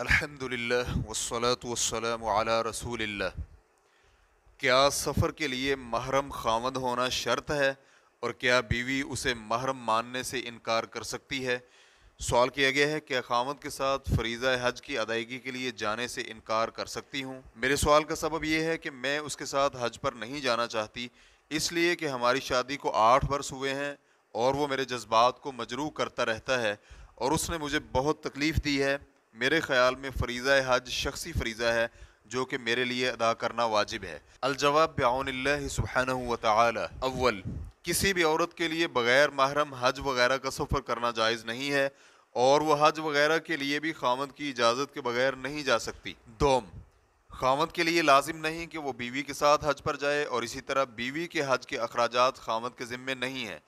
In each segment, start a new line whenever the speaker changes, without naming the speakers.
والصلاة والسلام على अला الله. क्या सफ़र के लिए महरम खामद होना शर्त है और क्या बीवी उसे महरम मानने से इनकार कर सकती है सवाल किया गया है क्या खामद के साथ फरीज़ा हज की अदायगी के लिए जाने से इनकार कर सकती हूँ मेरे सवाल का सबब यह है कि मैं उसके साथ हज पर नहीं जाना चाहती इसलिए कि हमारी शादी को आठ बरस हुए हैं और वो मेरे जज्बात को मजरू करता रहता है और उसने मुझे बहुत तकलीफ़ दी है मेरे ख्याल में फरीज़ा हज शख्सी फरीज़ा है जो कि मेरे लिए अदा करना वाजिब है अलजवाब बाउन सुबहान अव्वल किसी भी औरत के लिए बग़ैर महरम हज वगैरह का सफ़र करना जायज़ नहीं है और वह हज वगैरह के लिए भी खामद की इजाज़त के बगैर नहीं जा सकती दोम खामद के लिए लाजिम नहीं कि वो बीवी के साथ हज पर जाए और इसी तरह बीवी के हज के अखराज खामद के ज़िम्मे नहीं हैं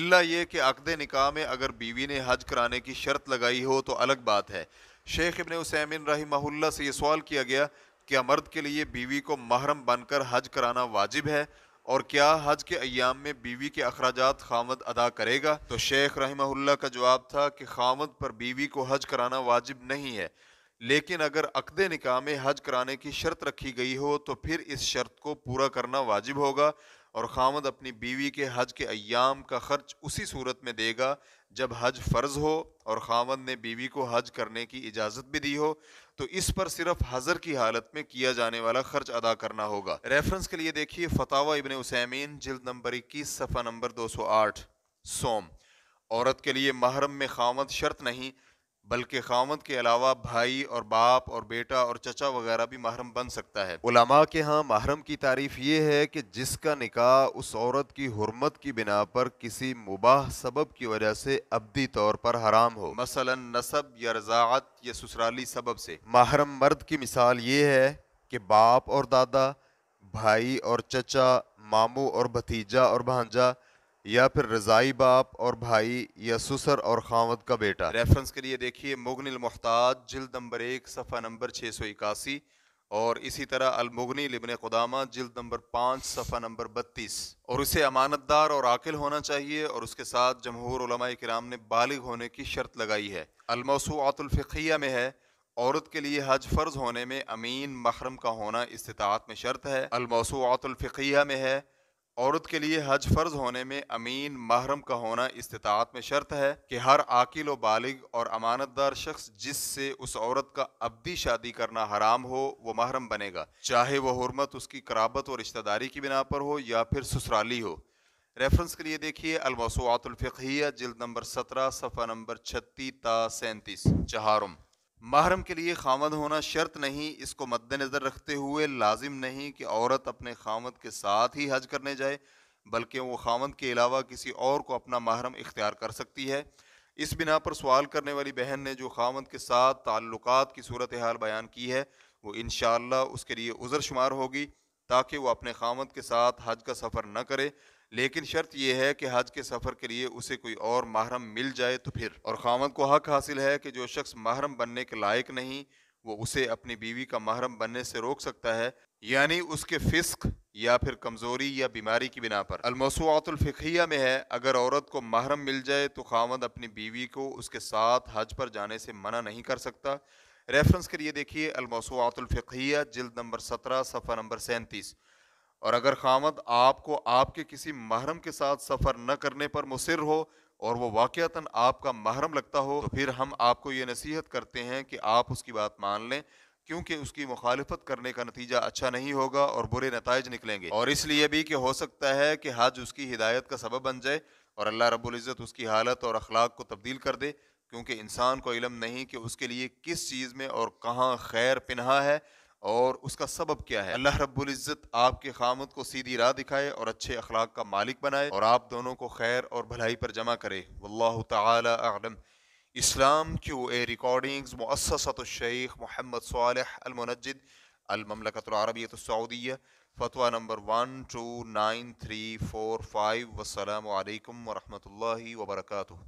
इला ये कि अकद निकाह में अगर बीवी ने हज कराने की शर्त लगाई हो तो अलग बात है शेख इबन हुसैमिन रही से ये सवाल किया गया कि मर्द के लिए बीवी को महरम बनकर हज कराना वाजिब है और क्या हज के अयाम में बीवी के अखराज खामद अदा करेगा तो शेख रही का जवाब था कि खामद पर बीवी को हज कराना वाजिब नहीं है लेकिन अगर अकद निकाह में हज कराने की शर्त रखी गई हो तो फिर इस शर्त को पूरा करना वाजिब होगा और खामद अपनी बीवी के हज के अयाम का खर्च उसी सूरत में देगा जब हज फ़र्ज हो और खामद ने बीवी को हज करने की इजाज़त भी दी हो तो इस पर सिर्फ हज़र की हालत में किया जाने वाला खर्च अदा करना होगा रेफरेंस के लिए देखिए फतावा इबन उसैमीन जल्द नंबर इक्कीस सफ़ा नंबर दो सौ आठ सोम औरत के लिए महरम में खामद शर्त नहीं बल्कि खामद के अलावा भाई और बाप और बेटा और चचा वगैरह भी महरम बन सकता है उलमा के यहाँ महरम की तारीफ ये है कि जिसका निकाह उस औरत की हरमत की बिना पर किसी मुबाह सबब की वजह से अबदी तौर पर हराम हो मसलन नसब या रजात या ससुराली सबब से महरम मर्द की मिसाल ये है कि बाप और दादा भाई और चचा मामू और भतीजा और भांजा या फिर रज़ाई बाप और भाई या सुसर और खावत का बेटा रेफरेंस के लिए देखिए मुगनिल मुहताज जिल्द नंबर एक सफ़ा नंबर छः सौ इक्यासी और इसी तरह अलमुगनी लिबन खुदामा जिल्द नंबर पाँच सफ़ा नंबर बत्तीस और उसे अमानतदार और आकिल होना चाहिए और उसके साथ जमहूर कराम ने बालिग होने की शर्त लगाई है अलमौसूआतफ़िया में है औरत के लिए हज फ़र्ज होने में अमीन महरम का होना इस्तात में शर्त है अलमौसूआतफ़िया में है औरत के लिए हज फर्ज होने में अमीन महरम का होना इस्तात में शर्त है कि हर आकिल व बालिग और अमानतदार शख्स जिससे उस औरत का अबदी शादी करना हराम हो वो महरम बनेगा चाहे वह हरमत उसकी कराबत और रिश्तेदारी की बिना पर हो या फिर ससुराली हो रेफरेंस के लिए देखिए अलमौसूआतफ़िया जल्द नंबर सत्रह सफ़ा नंबर छत्तीस ता सैंतीस चहारम महरम के लिए खामद होना शर्त नहीं इसको मद्दनज़र रखते हुए लाजिम नहीं कि औरत अपने खामद के साथ ही हज करने जाए बल्कि वो खामद के अलावा किसी और को अपना महरम इख्तियार कर सकती है इस बिना पर सवाल करने वाली बहन ने जो खामद के साथ ताल्लुक की सूरत हाल बयान की है वो इन उसके लिए उज़र शुमार होगी ताकि वो अपने खामद के साथ हज का सफ़र न करे लेकिन शर्त यह है कि हज के सफ़र के लिए उसे कोई और महरम मिल जाए तो फिर और खामद को हक हासिल है कि जो शख्स महरम बनने के लायक नहीं वो उसे अपनी बीवी का महरम बनने से रोक सकता है यानी उसके फिस्क या फिर कमज़ोरी या बीमारी की बिना पर अलमौसूआतुल्फ़िया में है अगर औरत को महरम मिल जाए तो खामद अपनी बीवी को उसके साथ हज पर जाने से मना नहीं कर सकता रेफरेंस के लिए देखिए अलमौसूआतुल्फ़िया जल्द नंबर सत्रह सफ़ा नंबर सैंतीस और अगर खामद आपको आपके किसी महरम के साथ सफ़र न करने पर मुसर हो और वो वाक़ता आपका महरम लगता हो तो फिर हम आपको ये नसीहत करते हैं कि आप उसकी बात मान लें क्योंकि उसकी मुखालफत करने का नतीजा अच्छा नहीं होगा और बुरे नतज निकलेंगे और इसलिए भी कि हो सकता है कि हज उसकी हिदायत का सबब बन जाए और अल्लाह रबुल्जत उसकी हालत और अखलाक को तब्दील कर दे क्योंकि इंसान को इलम नहीं कि उसके लिए किस चीज़ में और कहाँ खैर पिनहा है और उसका सबब क्या है अल्लाह रब्बुल इज़्ज़त आपके खामद को सीधी राह दिखाए और अच्छे अखलाक का मालिक बनाए और आप दोनों को खैर और भलाई पर जमा करे वल्लाह इस्लाम क्यू ए रिकॉर्डिंग्स मुससतशेख मोहम्मद सालमनजिद अलममलकतरबियतसौदिया फतवा number one two nine three four five वसलम वरहमल वर्का